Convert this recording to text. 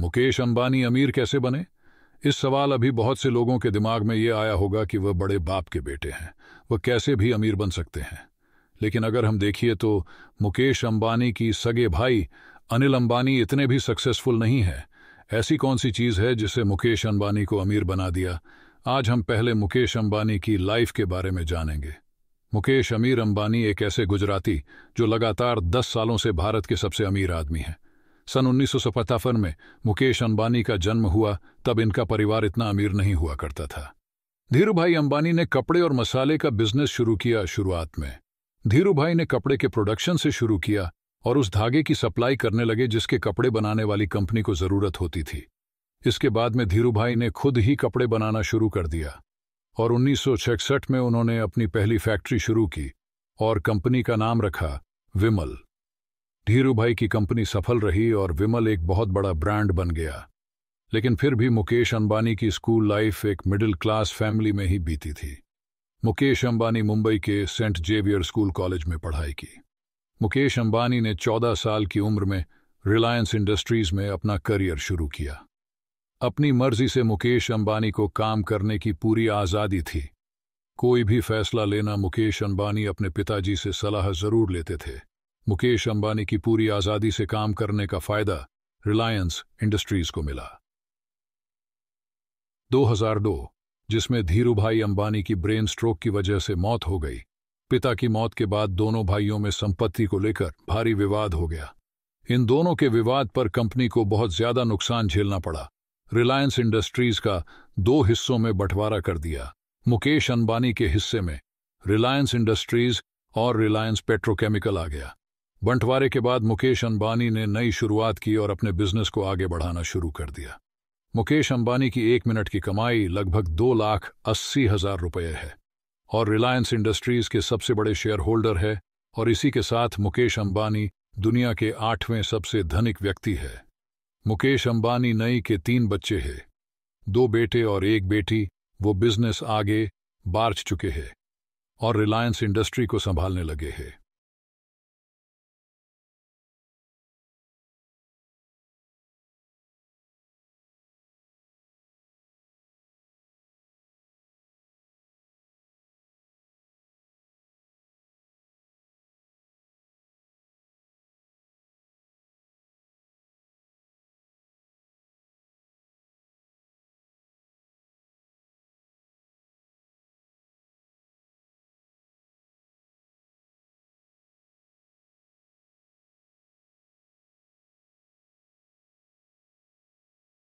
मुकेश अंबानी अमीर कैसे बने इस सवाल अभी बहुत से लोगों के दिमाग में ये आया होगा कि वह बड़े बाप के बेटे हैं वह कैसे भी अमीर बन सकते हैं लेकिन अगर हम देखिए तो मुकेश अंबानी की सगे भाई अनिल अंबानी इतने भी सक्सेसफुल नहीं है ऐसी कौन सी चीज़ है जिसे मुकेश अंबानी को अमीर बना दिया आज हम पहले मुकेश अंबानी की लाइफ के बारे में जानेंगे मुकेश अमीर अंबानी एक ऐसे गुजराती जो लगातार दस सालों से भारत के सबसे अमीर आदमी हैं सन 1975 में मुकेश अंबानी का जन्म हुआ तब इनका परिवार इतना अमीर नहीं हुआ करता था धीरू भाई अंबानी ने कपड़े और मसाले का बिजनेस शुरू किया शुरुआत में धीरू भाई ने कपड़े के प्रोडक्शन से शुरू किया और उस धागे की सप्लाई करने लगे जिसके कपड़े बनाने वाली कंपनी को जरूरत होती थी इसके बाद में धीरू भाई ने खुद ही कपड़े बनाना शुरू कर दिया और उन्नीस में उन्होंने अपनी पहली फैक्ट्री शुरू की और कंपनी का नाम रखा विमल धीरू भाई की कंपनी सफल रही और विमल एक बहुत बड़ा ब्रांड बन गया लेकिन फिर भी मुकेश अंबानी की स्कूल लाइफ एक मिडिल क्लास फैमिली में ही बीती थी मुकेश अंबानी मुंबई के सेंट जेवियर स्कूल कॉलेज में पढ़ाई की मुकेश अंबानी ने 14 साल की उम्र में रिलायंस इंडस्ट्रीज में अपना करियर शुरू किया अपनी मर्जी से मुकेश अंबानी को काम करने की पूरी आज़ादी थी कोई भी फैसला लेना मुकेश अंबानी अपने पिताजी से सलाह जरूर लेते थे मुकेश अंबानी की पूरी आजादी से काम करने का फायदा रिलायंस इंडस्ट्रीज को मिला 2002 जिसमें धीरू भाई अंबानी की ब्रेन स्ट्रोक की वजह से मौत हो गई पिता की मौत के बाद दोनों भाइयों में संपत्ति को लेकर भारी विवाद हो गया इन दोनों के विवाद पर कंपनी को बहुत ज्यादा नुकसान झेलना पड़ा रिलायंस इंडस्ट्रीज का दो हिस्सों में बंटवारा कर दिया मुकेश अंबानी के हिस्से में रिलायंस इंडस्ट्रीज और रिलायंस पेट्रोकेमिकल आ गया बंटवारे के बाद मुकेश अंबानी ने नई शुरुआत की और अपने बिजनेस को आगे बढ़ाना शुरू कर दिया मुकेश अंबानी की एक मिनट की कमाई लगभग दो लाख अस्सी हजार रुपये है और रिलायंस इंडस्ट्रीज के सबसे बड़े शेयर होल्डर है और इसी के साथ मुकेश अंबानी दुनिया के आठवें सबसे धनिक व्यक्ति है मुकेश अंबानी नई के तीन बच्चे हैं दो बेटे और एक बेटी वो बिजनेस आगे बार्च चुके हैं और रिलायंस इंडस्ट्री को संभालने लगे हैं